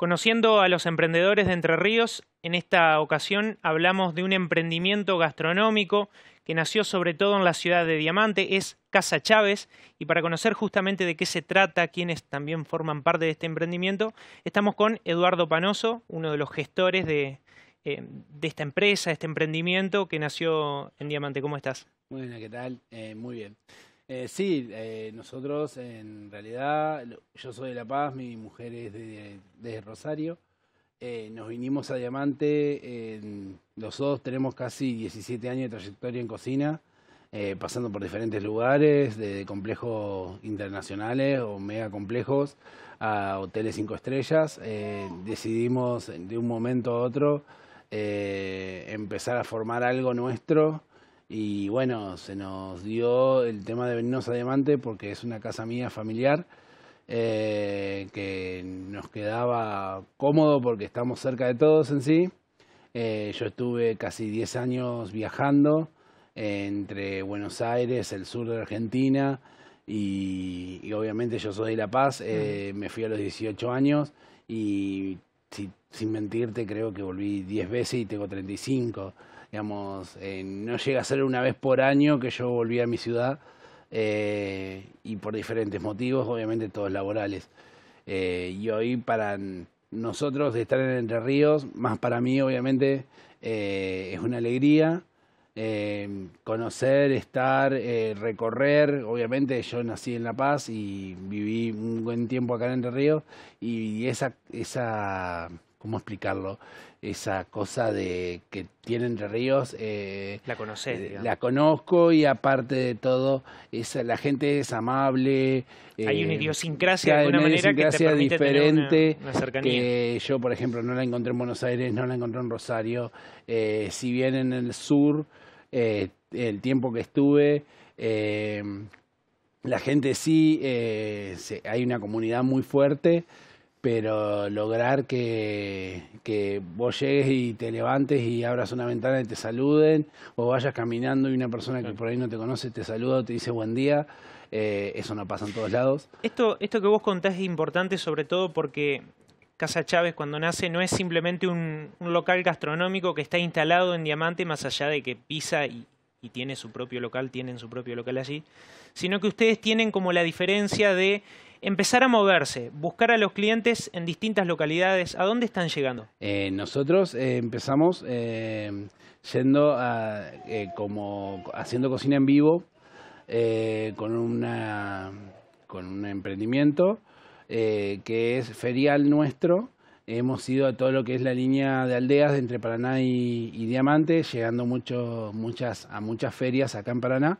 Conociendo a los emprendedores de Entre Ríos, en esta ocasión hablamos de un emprendimiento gastronómico que nació sobre todo en la ciudad de Diamante, es Casa Chávez, y para conocer justamente de qué se trata, quienes también forman parte de este emprendimiento, estamos con Eduardo Panoso, uno de los gestores de, eh, esta empresa, este emprendimiento que nació en Diamante. ¿Cómo estás? bien, ¿qué tal? Eh, muy bien. Eh, sí, eh, nosotros en realidad, yo soy de La Paz, mi mujer es de, Rosario. Eh, nos vinimos a Diamante, los dos tenemos casi 17 años de trayectoria en cocina, eh, pasando por diferentes lugares, de complejos internacionales o mega complejos a hoteles cinco estrellas. decidimos de un momento a otro empezar a formar algo nuestro y bueno, se nos dio el tema de Venosa Diamante porque es una casa mía familiar eh, que nos quedaba cómodo porque estamos cerca de todos en sí. Eh, yo estuve casi 10 años viajando entre Buenos Aires, el sur de Argentina, y, obviamente yo soy de La Paz, eh, mm. me fui a los 18 años y sin mentirte creo que volví 10 veces y tengo 35. Digamos, eh, no llega a ser una vez por año que yo volví a mi ciudad eh, y por diferentes motivos, obviamente todos laborales. Eh, y hoy para nosotros de estar en Entre Ríos, más para mí obviamente es una alegría. conocer, estar, recorrer, obviamente yo nací en La Paz y viví un buen tiempo acá en Entre Ríos y esa, esa ¿Cómo explicarlo? Esa cosa de que tiene Entre Ríos. Eh, la conoces. Eh, la conozco y aparte de todo, la gente es amable. Hay una eh, idiosincrasia de alguna manera que te permite diferente una, cercanía. Que yo, por ejemplo, no la encontré en Buenos Aires, no la encontré en Rosario. si bien en el sur, el tiempo que estuve, la gente sí, hay una comunidad muy fuerte, pero lograr que, vos llegues y te levantes y abras una ventana y te saluden, o vayas caminando y una persona que por ahí no te conoce te saluda o te dice buen día, eh, eso no pasa en todos lados. Esto, esto que vos contás es importante sobre todo porque Casa Chávez cuando nace no es simplemente un, local gastronómico que está instalado en Diamante, más allá de que pisa y, y tiene su propio local, tienen su propio local allí, sino que ustedes tienen como la diferencia de empezar a moverse, buscar a los clientes en distintas localidades. ¿A dónde están llegando? Eh, nosotros eh, empezamos eh, eh, como haciendo cocina en vivo con, una, con un emprendimiento que es ferial nuestro. Hemos ido a todo lo que es la línea de aldeas entre Paraná y, y Diamante, llegando mucho, muchas, a muchas ferias acá en Paraná.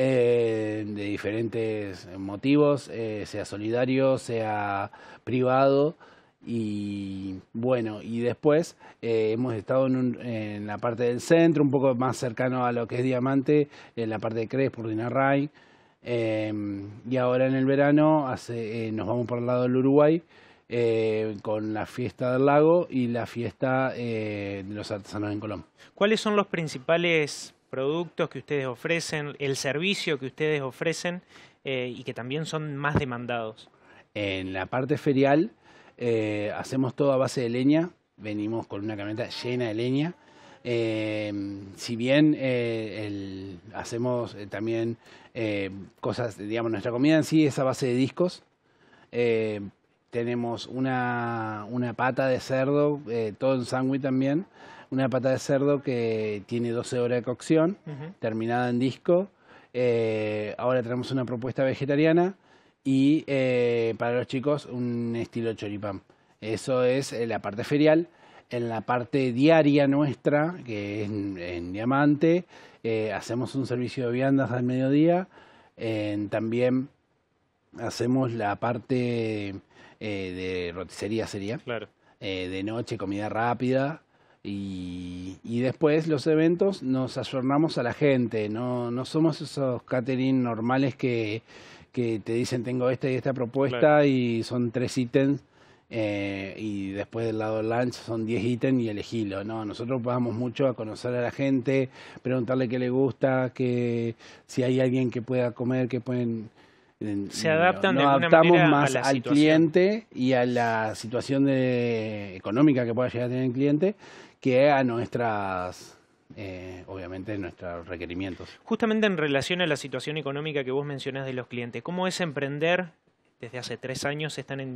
Eh, de diferentes motivos, eh, sea solidario, sea privado. Y bueno, y después eh, hemos estado en, la parte del centro, un poco más cercano a lo que es Diamante, en la parte de Crespo, Dinarray. Em, y ahora en el verano nos vamos por el lado del Uruguay. con la fiesta del lago y la fiesta de los artesanos en Colombia. ¿Cuáles son los principales productos que ustedes ofrecen, el servicio que ustedes ofrecen eh, y que también son más demandados. En la parte ferial eh, hacemos todo a base de leña, venimos con una camioneta llena de leña. Eh, si bien hacemos también cosas, digamos, nuestra comida en sí es a base de discos, tenemos una, una, pata de cerdo, eh, todo en sándwich también, una pata de cerdo que tiene 12 horas de cocción, terminada en disco. Eh, ahora tenemos una propuesta vegetariana y eh, para los chicos un estilo choripán. Eso es la parte ferial. En la parte diaria nuestra, que es en, en Diamante, hacemos un servicio de viandas al mediodía. también hacemos la parte eh, de roticería, sería. Eh, de noche, comida rápida. Y, después los eventos nos ayornamos a la gente, no, no somos esos catering normales que, que te dicen tengo esta y esta propuesta y son tres ítems eh, y después del lado lunch son diez ítems y elegilo. No, nosotros vamos mucho a conocer a la gente, preguntarle qué le gusta, que si hay alguien que pueda comer, que pueden se adaptan de adaptamos manera más al cliente y a la situación económica que pueda llegar a tener el cliente que a nuestras eh, obviamente nuestros requerimientos. Justamente en relación a la situación económica que vos mencionás de los clientes, ¿cómo es emprender? Desde hace tres años están eh,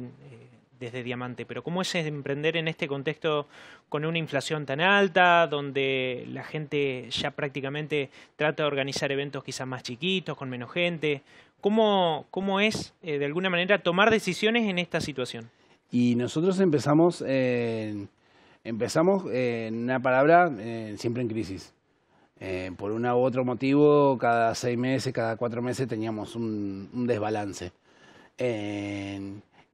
desde Diamante, pero ¿cómo es emprender en este contexto con una inflación tan alta, donde la gente ya prácticamente trata de organizar eventos quizás más chiquitos, con menos gente? ¿Cómo, es, eh, de alguna manera, tomar decisiones en esta situación? Y nosotros empezamos, eh, empezamos eh, en una palabra siempre en crisis. por un u otro motivo, cada seis meses, cada cuatro meses teníamos un, desbalance.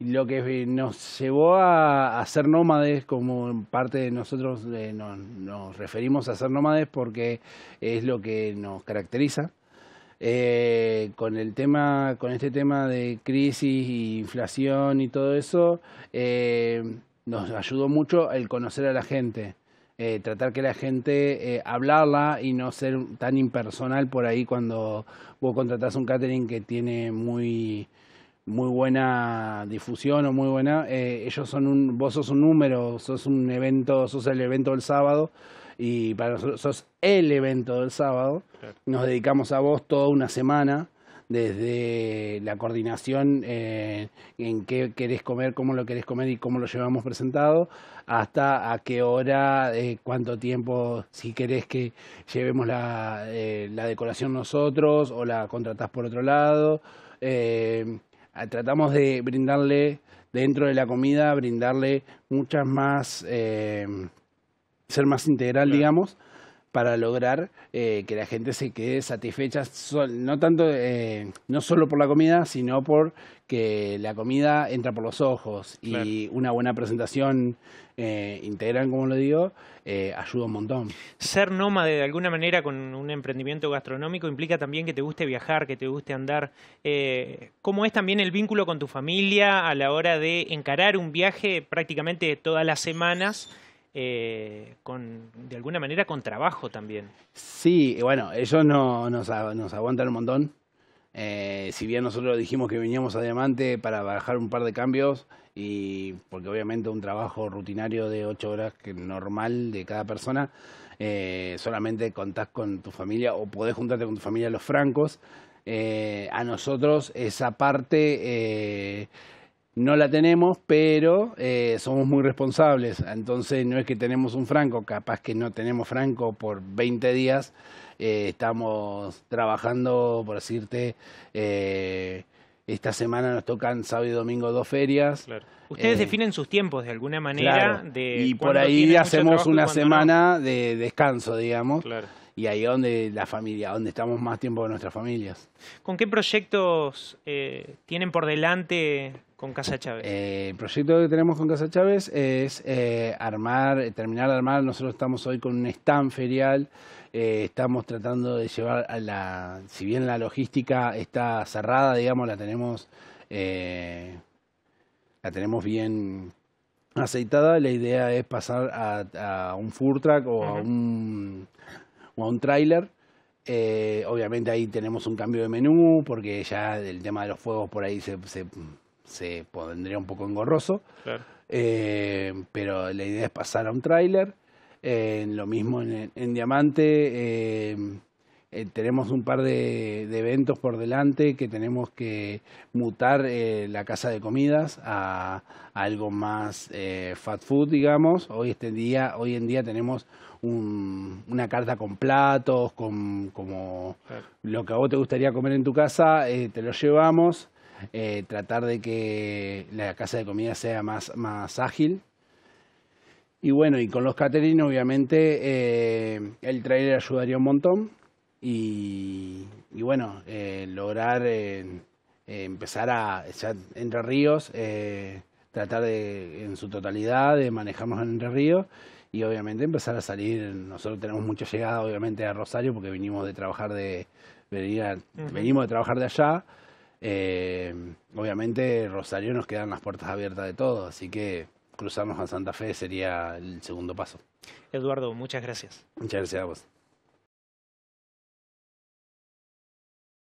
lo que nos llevó a, ser nómades, como parte de nosotros nos, referimos a ser nómades porque es lo que nos caracteriza eh, con el tema, con este tema de crisis y inflación y todo eso, eh, nos ayudó mucho el conocer a la gente. Eh, tratar que la gente eh, hablarla y no ser tan impersonal por ahí cuando vos contratás un catering que tiene muy muy buena difusión o muy buena ellos son un vos sos un número sos un evento sos el evento del sábado y para nosotros sos el evento del sábado. Nos dedicamos a vos toda una semana desde la coordinación eh, en qué querés comer, cómo lo querés comer y cómo lo llevamos presentado, hasta a qué hora, eh, cuánto tiempo, si querés que llevemos la, eh, la, decoración nosotros o la contratás por otro lado. tratamos de brindarle, dentro de la comida, brindarle muchas más ser más integral, digamos, para lograr eh, que la gente se quede satisfecha, no tanto, eh, no solo por la comida, sino por que la comida entra por los ojos y una buena presentación eh, integral, como lo digo, ayuda un montón. Ser nómade de alguna manera con un emprendimiento gastronómico implica también que te guste viajar, que te guste andar. ¿Cómo es también el vínculo con tu familia a la hora de encarar un viaje prácticamente todas las semanas? Eh, con, de alguna manera con trabajo también. Sí, bueno, ellos no, nos, aguantan un montón. Eh, si bien nosotros dijimos que veníamos a Diamante para bajar un par de cambios, y porque obviamente un trabajo rutinario de ocho horas que normal de cada persona, eh, solamente contás con tu familia o podés juntarte con tu familia los francos. a nosotros esa parte no la tenemos, pero eh, somos muy responsables. Entonces no es que tenemos un franco, capaz que no tenemos franco por 20 días. Eh, estamos trabajando, por decirte, eh, esta semana nos tocan sábado y domingo dos ferias. Ustedes definen sus tiempos de alguna manera. y por ahí hacemos una semana de descanso, digamos. Y ahí donde la familia, donde estamos más tiempo con nuestras familias. ¿Con qué proyectos tienen por delante con Casa Chávez? Eh, el proyecto que tenemos con Casa Chávez es eh, armar, terminar de armar. Nosotros estamos hoy con un stand ferial. Eh, estamos tratando de llevar a la. Si bien la logística está cerrada, digamos, la tenemos. la tenemos bien aceitada. La idea es pasar a, un food o a un, a un trailer. obviamente ahí tenemos un cambio de menú porque ya el tema de los fuegos por ahí se se pondría un poco engorroso. Eh, pero la idea es pasar a un tráiler. Eh, lo mismo en, Diamante. Eh, tenemos un par de, eventos por delante que tenemos que mutar la casa de comidas a, algo más eh, fat food, digamos. Hoy, este día, hoy en día tenemos una carta con platos, con como lo que a vos te gustaría comer en tu casa, te lo llevamos. Eh, tratar de que la casa de comida sea más, más ágil. Y bueno, y con los catering obviamente eh, el trailer ayudaría un montón y, bueno, eh, lograr empezar a, ya Entre Ríos, tratar de en su totalidad de manejarnos en Entre Ríos y obviamente empezar a salir. Nosotros tenemos mucha llegada obviamente a Rosario porque venimos de trabajar de, venimos de trabajar de allá eh, obviamente Rosario nos quedan las puertas abiertas de todo, así que cruzarnos a Santa Fe sería el segundo paso. Eduardo, muchas gracias. Muchas gracias a vos.